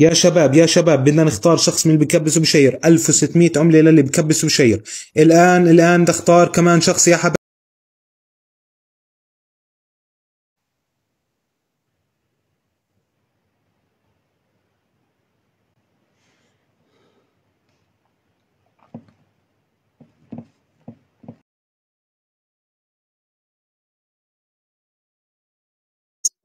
يا شباب يا شباب بدنا نختار شخص من اللي بكبس وبشير 1600 عملة للي بكبس وبشير الآن الآن بدي اختار كمان شخص يا حبايب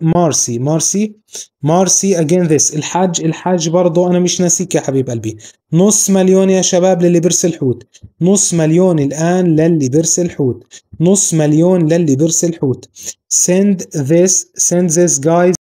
مارسي مارسي مارسي اجين ذس الحاج الحاج برضه انا مش ناسيك يا حبيب قلبي نص مليون يا شباب للي بيرسل حوت نص مليون الان للي بيرسل حوت نص مليون للي بيرسل حوت send this send this guys